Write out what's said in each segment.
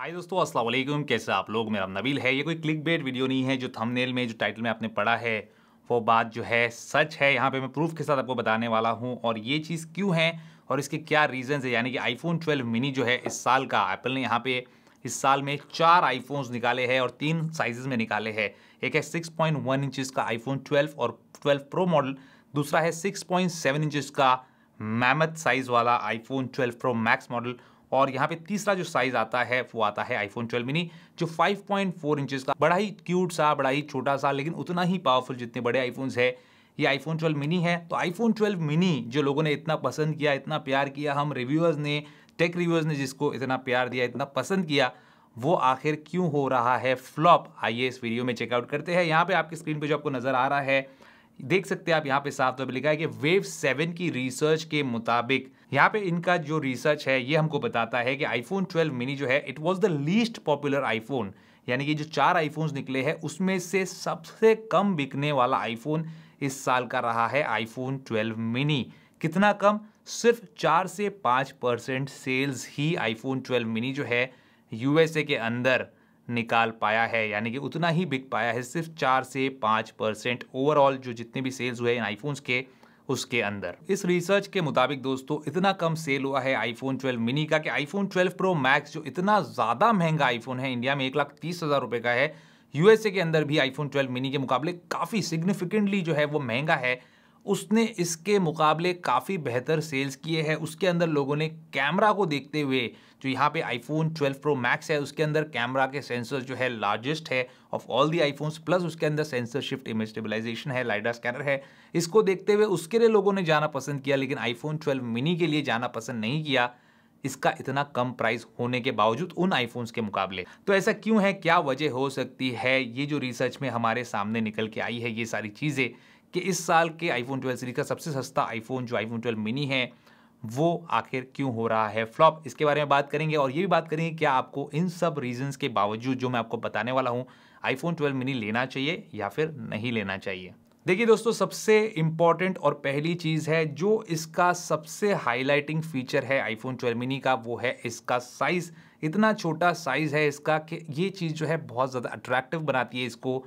हाय दोस्तों अस्सलाम वालेकुम कैसे आप लोग मेरा नबील है ये कोई क्लिक बेट वीडियो नहीं है जो थंबनेल में जो टाइटल में आपने पढ़ा है वो बात जो है सच है यहाँ पे मैं प्रूफ के साथ आपको बताने वाला हूँ और ये चीज़ क्यों है और इसके क्या रीजंस है यानी कि आईफोन 12 मिनी जो है इस साल का एप्पल ने यहाँ पे इस साल में चार आईफोन्स निकाले हैं और तीन साइज में निकाले हैं एक है सिक्स पॉइंट का आईफोन ट्वेल्व और ट्वेल्व प्रो मॉडल दूसरा है सिक्स पॉइंट का मैमथ साइज़ वाला iPhone twelve pro max model और यहाँ पे तीसरा जो साइज आता है वो आता है आईफोन 12 मिनी जो 5.4 पॉइंट का बड़ा ही क्यूट सा बड़ा ही छोटा सा लेकिन उतना ही पावरफुल जितने बड़े आईफोन्स है ये आईफोन 12 मिनी है तो आईफोन 12 मिनी जो लोगों ने इतना पसंद किया इतना प्यार किया हम रिव्यूअर्स ने टेक रिव्यूअर्स ने जिसको इतना प्यार दिया इतना पसंद किया वो आखिर क्यों हो रहा है फ्लॉप आइए इस वीडियो में चेकआउट करते हैं यहाँ पे आपकी स्क्रीन पे जो आपको नज़र आ रहा है देख सकते हैं आप यहाँ पे साफ तौर पर लिखा है कि वेव सेवन की रिसर्च के मुताबिक यहाँ पे इनका जो रिसर्च है ये हमको बताता है कि आईफोन 12 मिनी जो है it was the least popular iPhone यानी कि जो चार आईफोन्स निकले हैं उसमें से सबसे कम बिकने वाला आईफोन इस साल का रहा है आईफोन 12 मिनी कितना कम सिर्फ चार से पाँच परसेंट सेल्स ही आईफोन 12 मिनी जो है यूएसए के अंदर निकाल पाया है यानी कि उतना ही बिक पाया है सिर्फ चार से पाँच परसेंट ओवरऑल जो जितने भी सेल्स हुए हैं आईफोन्स के उसके अंदर इस रिसर्च के मुताबिक दोस्तों इतना कम सेल हुआ है आईफोन 12 मिनी का कि आईफोन 12 प्रो मैक्स जो इतना ज़्यादा महंगा आईफोन है इंडिया में एक लाख तीस हज़ार रुपये का है यूएसए के अंदर भी आईफोन 12 मिनी के मुकाबले काफ़ी सिग्निफिकेंटली जो है वो महंगा है उसने इसके मुकाबले काफ़ी बेहतर सेल्स किए हैं उसके अंदर लोगों ने कैमरा को देखते हुए जो यहाँ पे आईफोन 12 प्रो मैक्स है उसके अंदर कैमरा के सेंसर जो है लार्जेस्ट है of all the iPhones plus उसके अंदर सेंसर शिफ्ट इमेज स्टेबलाइजेशन है लाइडा स्कैनर है इसको देखते हुए उसके लिए लोगों ने जाना पसंद किया लेकिन आईफोन ट्वेल्व मिनी के लिए जाना पसंद नहीं किया इसका इतना कम प्राइस होने के बावजूद उन आईफोन्स के मुकाबले तो ऐसा क्यों है क्या वजह हो सकती है ये जो रिसर्च में हमारे सामने निकल के आई है ये सारी चीज़ें कि इस साल के आईफोन 12 सीरीज का सबसे सस्ता आईफोन जो आईफोन 12 मिनी है वो आखिर क्यों हो रहा है फ्लॉप इसके बारे में बात करेंगे और ये भी बात करेंगे क्या आपको इन सब रीजंस के बावजूद जो मैं आपको बताने वाला हूँ आईफोन 12 मिनी लेना चाहिए या फिर नहीं लेना चाहिए देखिए दोस्तों सबसे इम्पॉर्टेंट और पहली चीज़ है जो इसका सबसे हाईलाइटिंग फीचर है आईफोन 12 मिनी का वो है इसका साइज़ इतना छोटा साइज़ है इसका कि ये चीज़ जो है बहुत ज़्यादा अट्रैक्टिव बनाती है इसको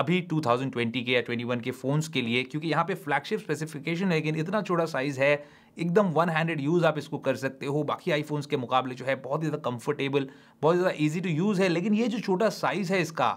अभी 2020 के या 21 के फ़ोन्स के लिए क्योंकि यहाँ पे फ्लैगशिप स्पेसिफिकेशन है लेकिन इतना छोटा साइज़ है एकदम वन हैंडेड यूज़ आप इसको कर सकते हो बाकी आईफोन्स के मुकाबले जो है बहुत ज़्यादा कंफर्टेबल बहुत ज़्यादा ईजी टू यूज़ है लेकिन ये जो छोटा साइज़ है इसका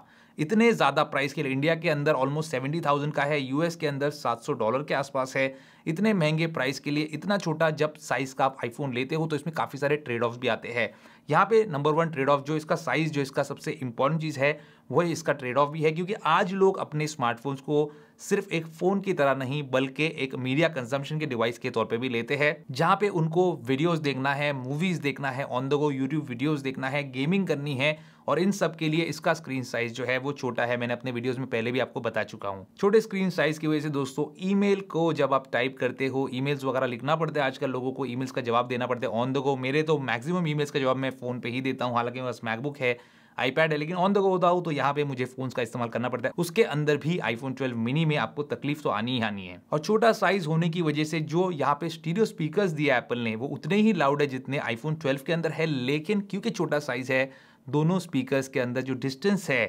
इतने ज़्यादा प्राइस के लिए इंडिया के अंदर ऑलमोस्ट सेवेंटी थाउजेंड का है यूएस के अंदर सात सौ डॉलर के आसपास है इतने महंगे प्राइस के लिए इतना छोटा जब साइज़ का आप आईफोन लेते हो तो इसमें काफ़ी सारे ट्रेड ऑफ भी आते हैं यहाँ पे नंबर वन ट्रेड ऑफ जो इसका साइज़ जो इसका सबसे इंपॉर्टेंट चीज़ है वही इसका ट्रेड ऑफ भी है क्योंकि आज लोग अपने स्मार्टफोन्स को सिर्फ एक फ़ोन की तरह नहीं बल्कि एक मीडिया कंजम्पशन के डिवाइस के तौर पर भी लेते हैं जहाँ पे उनको वीडियोज़ देखना है मूवीज़ देखना है on the go YouTube videos देखना है गेमिंग करनी है और इन सब के लिए इसका स्क्रीन साइज जो है वो छोटा है मैंने अपने वीडियोस में पहले भी आपको बता चुका हूँ छोटे स्क्रीन साइज की वजह से दोस्तों ईमेल को जब आप टाइप करते हो ईमेल्स वगैरह लिखना पड़ता है आजकल लोगों को ईमेल्स का जवाब देना पड़ता है ऑन द गो मेरे तो मैक्सिमम ईमेल्स का जवाब मैं फोन पे ही देता हूँ हालांकि मेरे पास मैकबुक है आईपैड है लेकिन ऑन द गो होता तो यहाँ पे मुझे फोन का इस्तेमाल करना पड़ता है उसके अंदर भी आईफोन ट्वेल्व मिनी में आपको तकलीफ तो आनी ही आनी है और छोटा साइज होने की वजह से जो यहाँ पे स्टीरियो स्पीकर दिया एप्पल ने वो उतने ही लाउड है जितने आईफोन ट्वेल्व के अंदर है लेकिन क्योंकि छोटा साइज है दोनों स्पीकर्स के अंदर जो डिस्टेंस है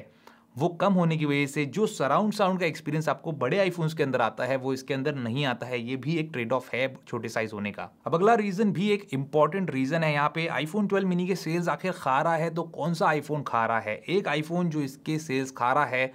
वो कम होने की वजह से जो सराउंड साउंड का एक्सपीरियंस आपको बड़े आईफोन्स के अंदर आता है वो इसके अंदर नहीं आता है ये भी एक ट्रेड ऑफ है छोटे साइज होने का अब अगला रीजन भी एक इंपॉर्टेंट रीजन है यहाँ पे आईफोन 12 मिनी के सेल्स आखिर खा रहा है तो कौन सा आईफोन खा रहा है एक आईफोन जो इसके सेल्स खा रहा है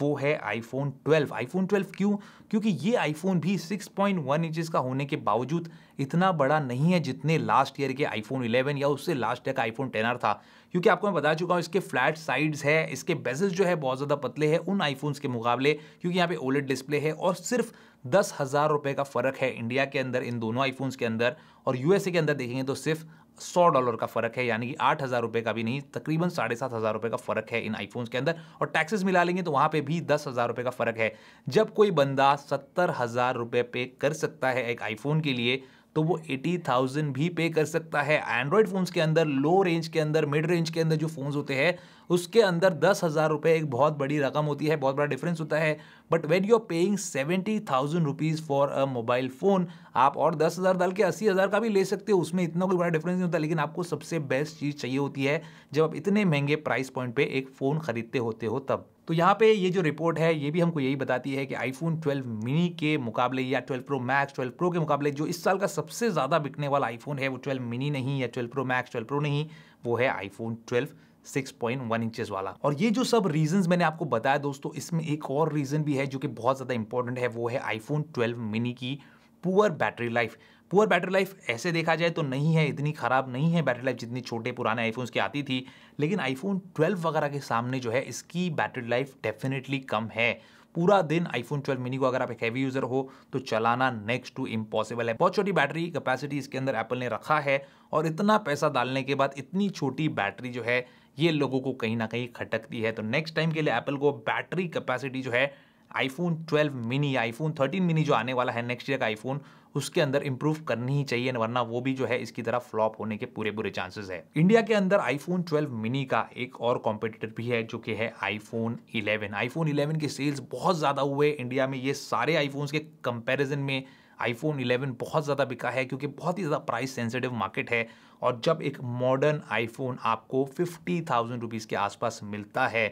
वो है आईफोन 12 आईफोन 12 क्यों क्योंकि ये आईफोन भी 6.1 इंचेस का होने के बावजूद इतना बड़ा नहीं है जितने लास्ट ईयर के आईफोन 11 या उससे लास्ट ईयर का आईफोन 10R था क्योंकि आपको मैं बता चुका हूँ इसके फ्लैट साइड्स है इसके बेजल्स जो है बहुत ज़्यादा पतले है उन आईफोन्स के मुकाबले क्योंकि यहाँ पे ओलेट डिस्प्ले है और सिर्फ दस हज़ार रुपये का फ़र्क है इंडिया के अंदर इन दोनों आईफोन्स के अंदर और यूएसए के अंदर देखेंगे तो सिर्फ सौ डॉलर का फर्क है यानी कि आठ हज़ार रुपये का भी नहीं तकरीबन साढ़े सात हज़ार रुपये का फ़र्क है इन आईफोन्स के अंदर और टैक्सेस मिला लेंगे तो वहाँ पे भी दस हज़ार रुपये का फ़र्क है जब कोई बंदा सत्तर हज़ार रुपये पे कर सकता है एक आईफोन के लिए तो वो एटी थाउजेंड भी पे कर सकता है एंड्रॉयड फ़ोन्स के अंदर लो रेंज के अंदर मिड रेंज के अंदर जो फ़ोन्स होते हैं उसके अंदर दस हज़ार रुपये एक बहुत बड़ी रकम होती है बहुत बड़ा डिफरेंस होता है but when you are paying seventy thousand rupees for a mobile phone आप और दस हज़ार डाल के अस्सी हज़ार का भी ले सकते हो उसमें इतना कोई बड़ा डिफरेंस नहीं होता लेकिन आपको सबसे बेस्ट चीज़ चाहिए होती है जब आप इतने महंगे प्राइस पॉइंट पर एक फ़ोन ख़रीदते होते हो तब तो यहाँ पे ये जो रिपोर्ट है ये भी हमको यही बताती है कि आईफोन 12 मिनी के मुकाबले या 12 प्रो मैक्स 12 प्रो के मुकाबले जो इस साल का सबसे ज़्यादा बिकने वाला आईफोन है वो 12 मिनी नहीं या 12 प्रो मैक्स 12 प्रो नहीं वो है आईफोन 12 6.1 इंचेस वाला और ये जो सब रीजंस मैंने आपको बताया दोस्तों इसमें एक और रीज़न भी है जो कि बहुत ज़्यादा इंपॉर्टेंट है वो है आईफोन 12 मिनी की poor battery life poor battery life ऐसे देखा जाए तो नहीं है इतनी ख़राब नहीं है बैटरी लाइफ जितनी छोटे पुराने आईफोन्स की आती थी लेकिन आईफोन 12 वगैरह के सामने जो है इसकी बैटरी लाइफ डेफिनेटली कम है पूरा दिन आईफोन 12 मिनी को अगर आप एक हैवी यूज़र हो तो चलाना नेक्स्ट टू इम्पॉसिबल है बहुत छोटी बैटरी कैपेसिटी इसके अंदर एप्पल ने रखा है और इतना पैसा डालने के बाद इतनी छोटी बैटरी जो है ये लोगों को कहीं ना कहीं खटकती है तो नेक्स्ट टाइम के लिए एप्पल को बैटरी कैपेसिटी जो है आईफोन 12 मिनी आईफोन 13 मिनी जो आने वाला है नेक्स्ट ईयर का आईफोन उसके अंदर इंप्रूव करनी ही चाहिए वरना वो भी जो है इसकी तरह फ्लॉप होने के पूरे पूरे चांसेस है इंडिया के अंदर आईफोन 12 मिनी का एक और कॉम्पिटिटर भी है जो कि है आईफोन 11 आईफोन 11 के सेल्स बहुत ज़्यादा हुए इंडिया में ये सारे आईफोन के कंपेरिजन में आईफोन 11 बहुत ज़्यादा बिका है क्योंकि बहुत ही ज़्यादा प्राइस सेंसिटिव मार्केट है और जब एक मॉडर्न आईफोन आपको फिफ्टी थाउजेंड रुपीज़ के आसपास मिलता है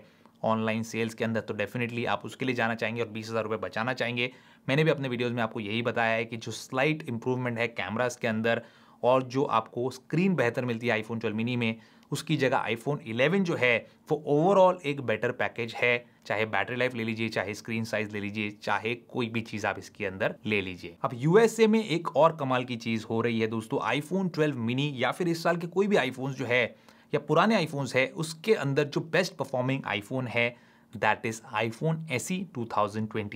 ऑनलाइन सेल्स के अंदर तो डेफिनेटली आप उसके लिए जाना चाहेंगे और बीस हज़ार रुपये बचाना चाहेंगे मैंने भी अपने वीडियोज़ में आपको यही बताया है कि जो स्लाइट इंप्रूवमेंट है कैमराज के अंदर और जो आपको स्क्रीन बेहतर मिलती है आईफोन ट्वेल्व मिनी में उसकी जगह आईफोन 11 जो है वो ओवरऑल एक बेटर पैकेज है चाहे बैटरी लाइफ ले लीजिए चाहे स्क्रीन साइज ले लीजिए चाहे कोई भी चीज़ आप इसके अंदर ले लीजिए अब यूएसए में एक और कमाल की चीज़ हो रही है दोस्तों आईफोन 12 मिनी या फिर इस साल के कोई भी आईफोन जो है या पुराने आईफोन्स है उसके अंदर जो बेस्ट परफॉर्मिंग आईफोन है that is iPhone SE 2020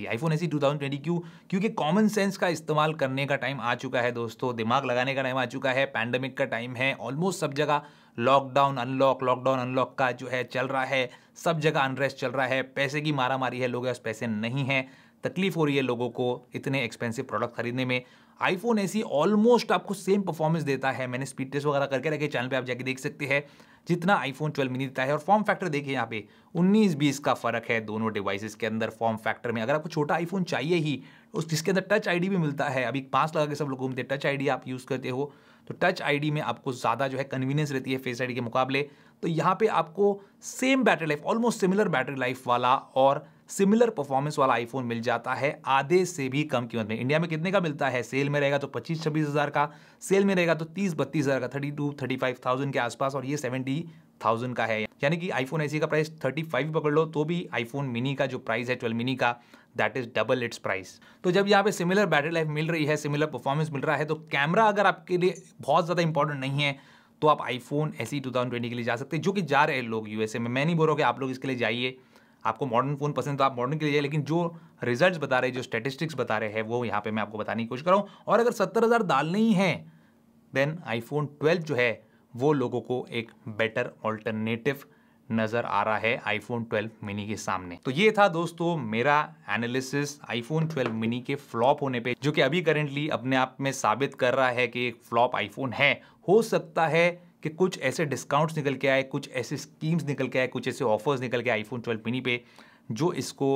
iPhone SE twenty क्यों क्योंकि कॉमन सेंस का इस्तेमाल करने का टाइम आ चुका है दोस्तों दिमाग लगाने का टाइम आ चुका है पैंडमिक का टाइम है ऑलमोस्ट सब जगह लॉकडाउन अनलॉक लॉकडाउन अनलॉक का जो है चल रहा है सब जगह अनरेस्ट चल रहा है पैसे की मारा मारी है लोगों के पास पैसे नहीं है तकलीफ हो रही है लोगों को इतने एक्सपेंसिव प्रोडक्ट खरीदने में आईफोन ऐसी ऑलमोस्ट आपको सेम परफॉर्मेंस देता है मैंने स्पीड टेस्ट वगैरह करके रखे चैनल पे आप जाके देख सकते हैं जितना आईफोन 12 मिनी देता है और फॉर्म फैक्टर देखिए यहाँ पे 19 बीस का फर्क है दोनों डिवाइसेस के अंदर फॉर्म फैक्टर में अगर आपको छोटा आईफोन चाहिए ही तो उस जिसके अंदर टच आईडी भी मिलता है अभी पास लगा के सब लोग घूमते टच आईडी आप यूज़ करते हो तो टच आईडी में आपको ज़्यादा जो है कन्वीनियंस रहती है फेस आईडी के मुकाबले तो यहाँ पर आपको same battery life almost similar battery life वाला और सिमिलर परफॉर्मेंस वाला आईफोन मिल जाता है आधे से भी कम कीमत में इंडिया में कितने का मिलता है सेल में रहेगा तो पच्चीस छब्बीस हज़ार का सेल में रहेगा तो तीस बत्तीस हज़ार का thirty two thirty five thousand के आसपास और ये सेवेंटी थाउजेंड का है यानी कि आईफोन ऐसी का प्राइस थर्टी फाइव पकड़ लो तो भी आईफोन मिनी का जो प्राइस है ट्वेल्व मिनी का that is double its price तो जब यहाँ पे सिमिलर बैटरी लाइफ मिल रही है सिमिलर परफॉर्मेंस मिल रहा है तो कैमरा अगर आपके लिए बहुत ज़्यादा इंपॉर्टेंट नहीं है तो आप आईफोन ऐसी टू थाउजेंड ट्वेंटी के लिए जा सकते हैं जो कि जा रहे हैं लोग यूएसए में मैं नहीं बोल रहा कि आप लोग इसके लिए जाइए आपको मॉडर्न फ़ोन पसंद तो आप मॉडर्न के लिए लेकिन जो रिजल्ट्स बता रहे जो स्टेटिस्टिक्स बता रहे हैं वो यहाँ पे मैं आपको बताने की कोशिश कर रहा हूँ और अगर सत्तर हज़ार डालने ही हैं देन आईफोन 12 जो है वो लोगों को एक बेटर ऑल्टरनेटिव नज़र आ रहा है आईफोन 12 मिनी के सामने तो ये था दोस्तों मेरा एनालिसिस आईफोन 12 मिनी के फ्लॉप होने पे जो कि अभी करेंटली अपने आप में साबित कर रहा है कि एक फ्लॉप आईफोन है हो सकता है कि कुछ ऐसे डिस्काउंट्स निकल के आए कुछ ऐसे स्कीम्स निकल के आए कुछ ऐसे ऑफर्स निकल के आईफोन ट्वेल्व मिनी पे जो इसको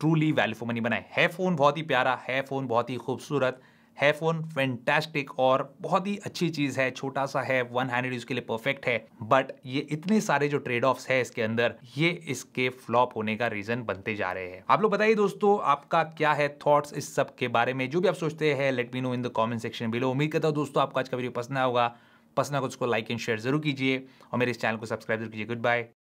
ट्रूली वैल्यू फॉर मनी बनाए है फ़ोन बहुत ही प्यारा है फ़ोन बहुत ही खूबसूरत है फ़ोन फैंटेस्टिक और बहुत ही अच्छी चीज़ है छोटा सा है वन हैंडेड यूज़ के लिए परफेक्ट है बट ये इतने सारे जो ट्रेड ऑफ्स है इसके अंदर ये इसके फ्लॉप होने का रीज़न बनते जा रहे हैं आप लोग बताइए दोस्तों आपका क्या है थॉट्स इस सब के बारे में जो भी आप सोचते हैं let me know in the comment section below उम्मीद करता हूँ दोस्तों आपको आज का वीडियो पसंद आया पसंद आगे उसको लाइक एंड शेयर जरूर कीजिए और मेरे इस चैनल को सब्सक्राइब जरूर कीजिए गुड बाय